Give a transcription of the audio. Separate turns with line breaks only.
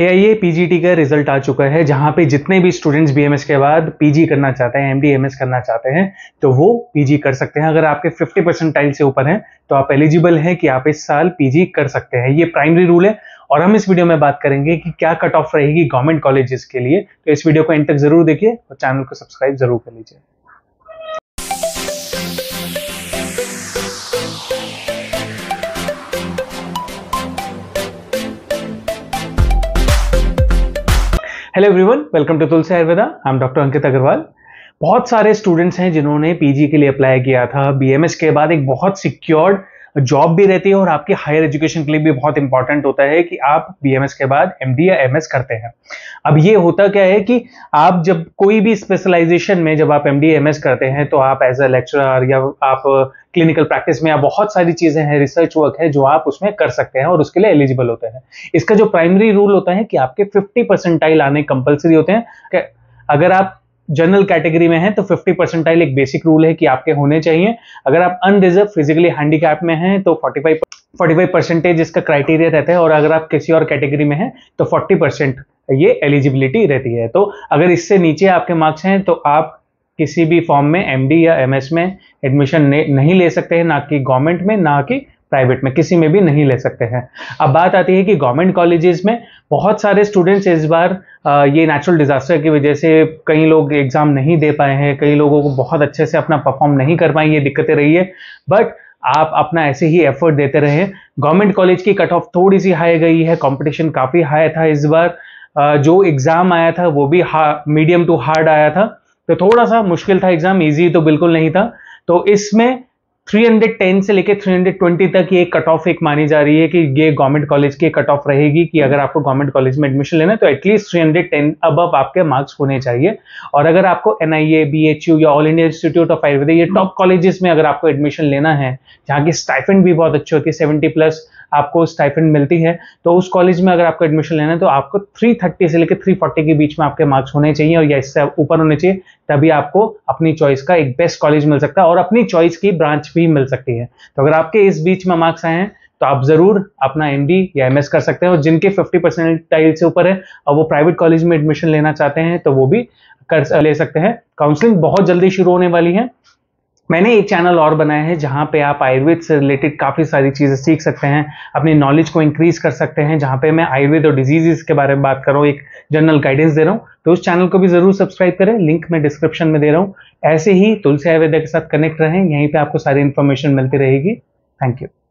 A I A P G T का result आ चुका है जहाँ पे जितने भी स्टूडेंट्स बी एम एस के बाद पी जी करना चाहते हैं एम डी एम एस करना चाहते हैं तो वो पी जी कर सकते हैं अगर आपके फिफ्टी परसेंट टाइल से ऊपर हैं तो आप एलिजिबल हैं कि आप इस साल पी जी कर सकते हैं ये प्राइमरी रूल है और हम इस वीडियो में बात करेंगे कि क्या कट ऑफ रहेगी गवर्नमेंट कॉलेजेस के लिए तो इस वीडियो को एंड तक जरूर देखिए और चैनल को सब्सक्राइब जरूर कर लीजिए hello everyone welcome to Tulsi Ayurveda I am doctor Ankit Agrawal बहुत सारे स्टूडेंट्स हैं जिन्होंने पीजी के लिए अप्लाई किया था बीएमएस के बाद एक बहुत सिक्योर्ड जॉब भी रहती है और आपकी हायर एजुकेशन के लिए भी बहुत इंपॉर्टेंट होता है कि आप बीएमएस के बाद एमडी या एमएस करते हैं अब ये होता क्या है कि आप जब कोई भी स्पेशलाइजेशन में जब आप एमडी एमएस करते हैं तो आप एज अ लेक्चरर या आप क्लिनिकल प्रैक्टिस में आप बहुत सारी चीजें हैं रिसर्च वर्क है जो आप उसमें कर सकते हैं और उसके लिए एलिजिबल होते हैं इसका जो प्राइमरी रूल होता है कि आपके फिफ्टी परसेंटाइल आने कंपल्सरी होते हैं अगर आप जनरल कैटेगरी में है तो 50 परसेंटाइल एक बेसिक रूल है कि आपके होने चाहिए अगर आप अनरिजर्व फिजिकली हैंडीकैप में हैं तो 45 45 परसेंटेज इसका क्राइटेरिया रहता है और अगर आप किसी और कैटेगरी में हैं तो 40 परसेंट ये एलिजिबिलिटी रहती है तो अगर इससे नीचे आपके मार्क्स हैं तो आप किसी भी फॉर्म में एम या एम में एडमिशन नहीं ले सकते हैं ना कि गवर्नमेंट में ना कि प्राइवेट में किसी में भी नहीं ले सकते हैं अब बात आती है कि गवर्नमेंट कॉलेजेस में बहुत सारे स्टूडेंट्स इस बार ये नेचुरल डिज़ास्टर की वजह से कई लोग एग्ज़ाम नहीं दे पाए हैं कई लोगों को बहुत अच्छे से अपना परफॉर्म नहीं कर पाए ये दिक्कतें रही है बट आप अपना ऐसे ही एफर्ट देते रहे गवर्नमेंट कॉलेज की कट ऑफ थोड़ी सी हाई गई है कॉम्पिटिशन काफ़ी हाई था इस बार जो एग्ज़ाम आया था वो भी मीडियम टू हार्ड आया था तो थोड़ा सा मुश्किल था एग्ज़ाम ईजी तो बिल्कुल नहीं था तो इसमें 310 से लेकर 320 तक ये कट ऑफ एक मानी जा रही है कि ये गवर्नमेंट कॉलेज की कट ऑफ रहेगी कि अगर आपको गवर्नमेंट कॉलेज में एडमिशन लेना है तो एटलीस्ट 310 अबव आपके मार्क्स होने चाहिए और अगर आपको N I A B H U या all India institute of Ayurvedic ये टॉप कॉलेजेस में अगर आपको एडमिशन लेना है जहाँ की स्टाइफेंड भी बहुत अच्छी होती है सेवेंटी प्लस आपको स्टाइफेंड मिलती है तो उस कॉलेज में अगर आपको एडमिशन लेना है तो आपको 330 से लेकर 340 के बीच में आपके मार्क्स होने चाहिए और या इससे ऊपर होने चाहिए तभी आपको अपनी चॉइस का एक बेस्ट कॉलेज मिल सकता है और अपनी चॉइस की ब्रांच भी मिल सकती है तो अगर आपके इस बीच में मार्क्स आए हैं तो आप जरूर अपना एम या एम कर सकते हैं और जिनके फिफ्टी परसेंटाइल से ऊपर है और वो प्राइवेट कॉलेज में एडमिशन लेना चाहते हैं तो वो भी कर ले सकते हैं काउंसलिंग बहुत जल्दी शुरू होने वाली है मैंने एक चैनल और बनाया है जहाँ पे आप आयुर्वेद से रिलेटेड काफ़ी सारी चीज़ें सीख सकते हैं अपनी नॉलेज को इंक्रीज कर सकते हैं जहाँ पे मैं आयुर्वेद और डिजीजेस के बारे में बात कर रहा हूँ एक जनरल गाइडेंस दे रहा हूँ तो उस चैनल को भी ज़रूर सब्सक्राइब करें लिंक मैं डिस्क्रिप्शन में दे रहा हूँ ऐसे ही तुलसी आयुर्वेदा के साथ कनेक्ट रहें यहीं पर आपको सारी इन्फॉर्मेशन मिलती रहेगी थैंक यू